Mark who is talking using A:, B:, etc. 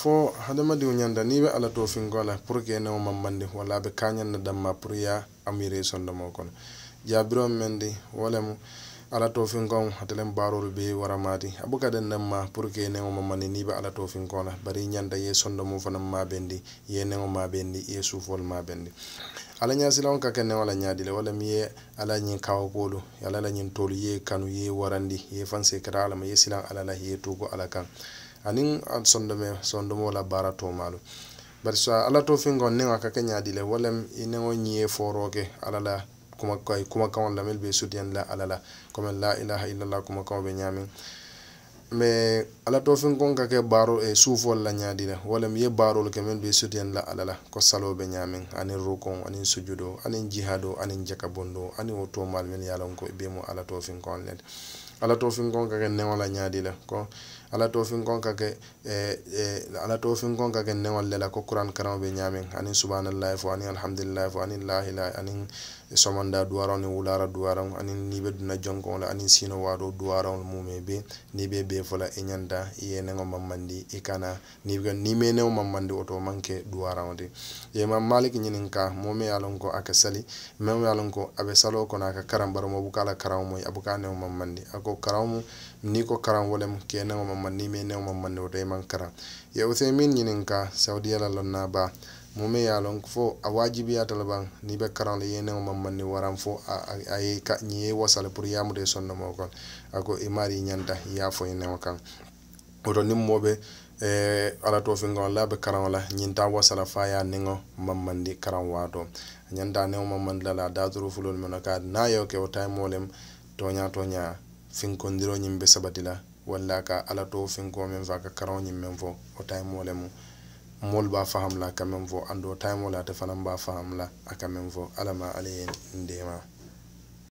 A: fo hadamadiwo ñandaniɓe ala tofingola pour que enewo mambandi walla ɓe kañanna damma pour ya amire sondemo kono jabiron men di wolemo ala tofingon atelen barore ɓe waramati abukaden namma pour que enewo mambandi niɓe ala tofingola bari ñanda ye sondemo fanam maɓendi ye newo maɓendi ye sufol maɓendi ala ñasila on kake newo ala ñadile walla mi ye ala ñin kawakolu ala la ñin tolu ye kanu ye warandi ye fanse kata alama ye silan alala ye tugo ala kan anin sondome sondomo la bara tomalu bari so ala to fingo nenga ka kenya dile wolem inengo nyie foroke ala la kuma kai kuma kan la melbe sudian la ala la kuma la ilaha illa allah kuma kan be nyami me ala to fingo ka ke baro e sufo la nya dile wolem ye baro le kemen be sudian la ala la ko salo be nyami ani rukun ani sujudo ani jihado ani jaka bondo ani o to mal men yalon ko be mo ala to fingo on ala tofin kon kake neŋola ñaadila ko ala tofin kon kake eh, eh, ala tofin kon kake neŋol le la ko kuran karaŋo be ñaameŋ aniŋ subhanallahi fo aniŋ alhamdulillahi fo aniŋ lahilahi aniŋ somanda duwarawol ni wulara duwarawol anin nibe duna jonkonla anin sino waɗo duwarawol mume be ni be be fola e ñanda yenego mammandi e kana niga nime newo mammandi oto manke duwarawol de ye mam malik ñinin ka momi ye lon ko aka sali mem ye lon ko aɓe salo kono aka karam bara mo bukala karaw moy abuka newo mammandi ako karaw mu ni ko karam wolem ke newo mammandi nime newo mammandi oto e man karam ye uthaymin ñinin ka saudiya la lonna ba mun min ye fo a waajibiyata le baŋ niŋ be karaŋ le yeneŋo maŋ maŋ ni waraŋ fo a ye ñiŋ ye wasale puru yaamu de sonna moo kono a ko i maari i ñanta i ye a fo yeneŋo kaŋ woto be e, ala to fiŋgaŋo la be karaŋo la ñiŋ taa wasala fo a ye a niŋo maŋ mandi karaŋ waatoo a ñanta a niŋo la la a daaturu fulolu meno ka naŋ a ye ke wo tayimoo lem tooñaa tooñaa finkondiroo ñiŋ be sabati la walla ka ala to finkoo meŋ fo a ka karaŋo ñiŋ meŋ fo wo tayimoo lemu moolu be a faham la a ka meŋ fo andoo tayimoo le ate fanaŋ be a faham la a ka meŋ fo alla ma ye ndeema